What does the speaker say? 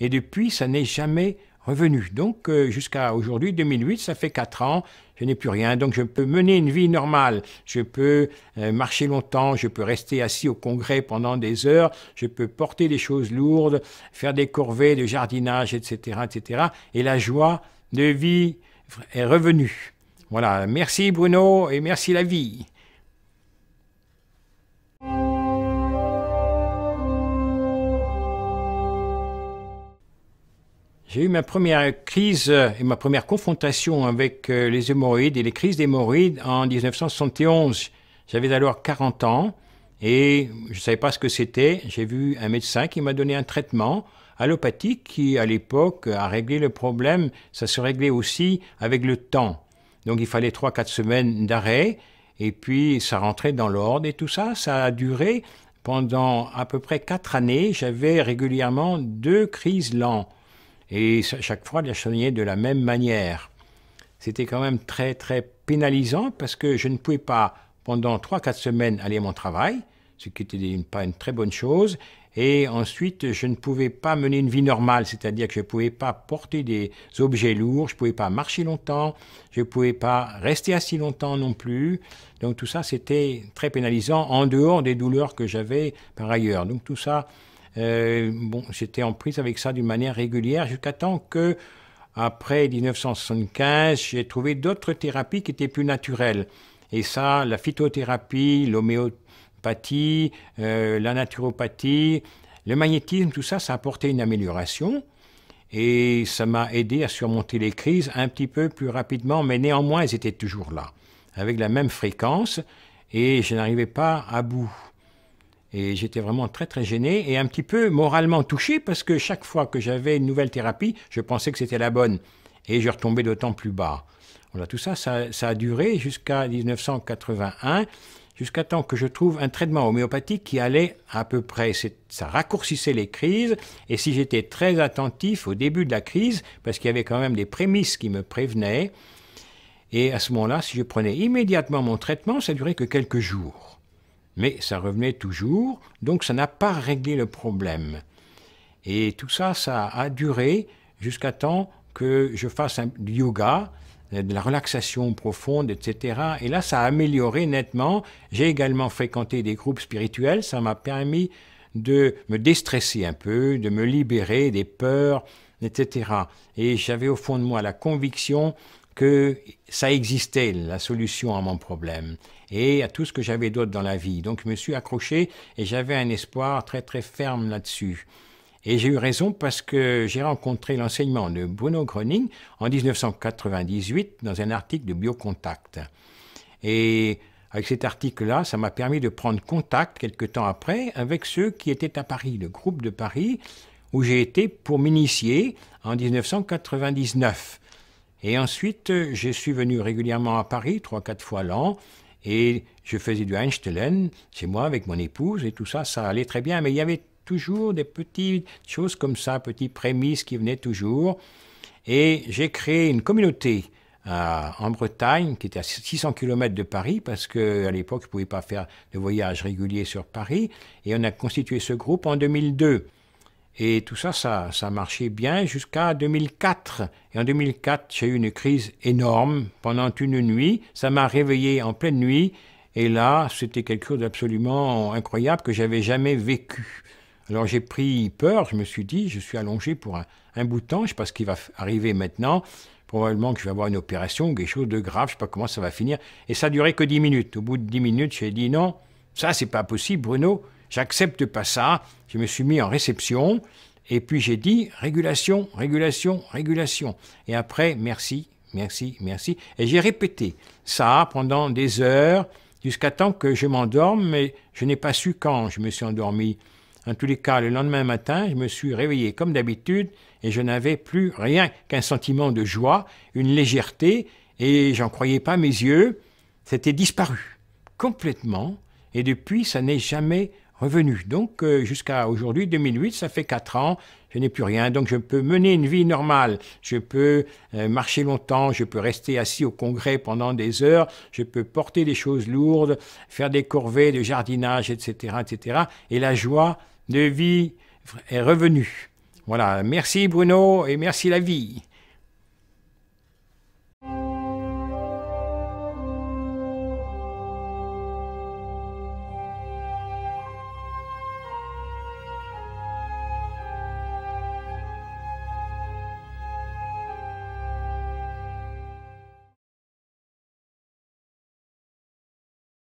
et depuis, ça n'est jamais revenu. Donc euh, jusqu'à aujourd'hui, 2008, ça fait 4 ans, je n'ai plus rien. Donc je peux mener une vie normale, je peux euh, marcher longtemps, je peux rester assis au congrès pendant des heures, je peux porter des choses lourdes, faire des corvées, de jardinage, etc. etc. et la joie de vie est revenue. Voilà, merci Bruno et merci la vie. J'ai eu ma première crise euh, et ma première confrontation avec euh, les hémorroïdes et les crises d'hémorroïdes en 1971. J'avais alors 40 ans et je ne savais pas ce que c'était. J'ai vu un médecin qui m'a donné un traitement allopathique qui, à l'époque, a réglé le problème. Ça se réglait aussi avec le temps. Donc il fallait 3-4 semaines d'arrêt et puis ça rentrait dans l'ordre et tout ça. Ça a duré pendant à peu près 4 années. J'avais régulièrement deux crises lentes et chaque fois la soigné de la même manière. C'était quand même très très pénalisant parce que je ne pouvais pas pendant 3-4 semaines aller à mon travail, ce qui n'était pas une très bonne chose, et ensuite je ne pouvais pas mener une vie normale, c'est-à-dire que je ne pouvais pas porter des objets lourds, je ne pouvais pas marcher longtemps, je ne pouvais pas rester assis longtemps non plus. Donc tout ça c'était très pénalisant en dehors des douleurs que j'avais par ailleurs. Donc tout ça euh, bon, j'étais en prise avec ça d'une manière régulière jusqu'à temps que, après 1975, j'ai trouvé d'autres thérapies qui étaient plus naturelles. Et ça, la phytothérapie, l'homéopathie, euh, la naturopathie, le magnétisme, tout ça, ça a apporté une amélioration. Et ça m'a aidé à surmonter les crises un petit peu plus rapidement, mais néanmoins, elles étaient toujours là, avec la même fréquence, et je n'arrivais pas à bout. Et j'étais vraiment très très gêné et un petit peu moralement touché parce que chaque fois que j'avais une nouvelle thérapie, je pensais que c'était la bonne. Et je retombais d'autant plus bas. Voilà, tout ça, ça, a duré jusqu'à 1981, jusqu'à temps que je trouve un traitement homéopathique qui allait à peu près, ça raccourcissait les crises, et si j'étais très attentif au début de la crise, parce qu'il y avait quand même des prémices qui me prévenaient, et à ce moment-là, si je prenais immédiatement mon traitement, ça durait que quelques jours mais ça revenait toujours, donc ça n'a pas réglé le problème. Et tout ça, ça a duré jusqu'à temps que je fasse un, du yoga, euh, de la relaxation profonde, etc. Et là, ça a amélioré nettement. J'ai également fréquenté des groupes spirituels, ça m'a permis de me déstresser un peu, de me libérer des peurs, etc. Et j'avais au fond de moi la conviction que ça existait, la solution à mon problème, et à tout ce que j'avais d'autre dans la vie. Donc je me suis accroché et j'avais un espoir très très ferme là-dessus. Et j'ai eu raison parce que j'ai rencontré l'enseignement de Bruno Gröning en 1998 dans un article de Biocontact. Et avec cet article-là, ça m'a permis de prendre contact quelque temps après avec ceux qui étaient à Paris, le groupe de Paris, où j'ai été pour m'initier en 1999. Et ensuite, euh, je suis venu régulièrement à Paris, trois, quatre fois l'an, et je faisais du Einstein. chez moi avec mon épouse, et tout ça, ça allait très bien. Mais il y avait toujours des petites choses comme ça, petites prémices qui venaient toujours. Et j'ai créé une communauté euh, en Bretagne, qui était à 600 km de Paris, parce qu'à l'époque, je ne pouvais pas faire de voyage régulier sur Paris. Et on a constitué ce groupe en 2002. Et tout ça, ça, ça marchait bien jusqu'à 2004. Et en 2004, j'ai eu une crise énorme pendant une nuit. Ça m'a réveillé en pleine nuit. Et là, c'était quelque chose d'absolument incroyable que j'avais jamais vécu. Alors j'ai pris peur, je me suis dit, je suis allongé pour un, bout de temps, je ne sais pas ce qui va arriver maintenant. Probablement que je vais avoir une opération, quelque chose de grave, je ne sais pas comment ça va finir. Et ça durait que 10 minutes. Au bout de 10 minutes, j'ai dit non, ça c'est pas possible, Bruno. J'accepte pas ça. Je me suis mis en réception. Et puis j'ai dit régulation, régulation, régulation. Et après, merci, merci, merci. Et j'ai répété ça pendant des heures jusqu'à temps que je m'endorme, mais je n'ai pas su quand je me suis endormi. En tous les cas, le lendemain matin, je me suis réveillé comme d'habitude et je n'avais plus rien qu'un sentiment de joie, une légèreté, et j'en croyais pas mes yeux. C'était disparu complètement, et depuis, ça n'est jamais revenu. Donc euh, jusqu'à aujourd'hui, 2008, ça fait quatre ans, je n'ai plus rien. Donc je peux mener une vie normale, je peux euh, marcher longtemps, je peux rester assis au congrès pendant des heures, je peux porter des choses lourdes, faire des corvées, de jardinage, etc. etc. et la joie de vie est revenue. Voilà, merci Bruno et merci la vie.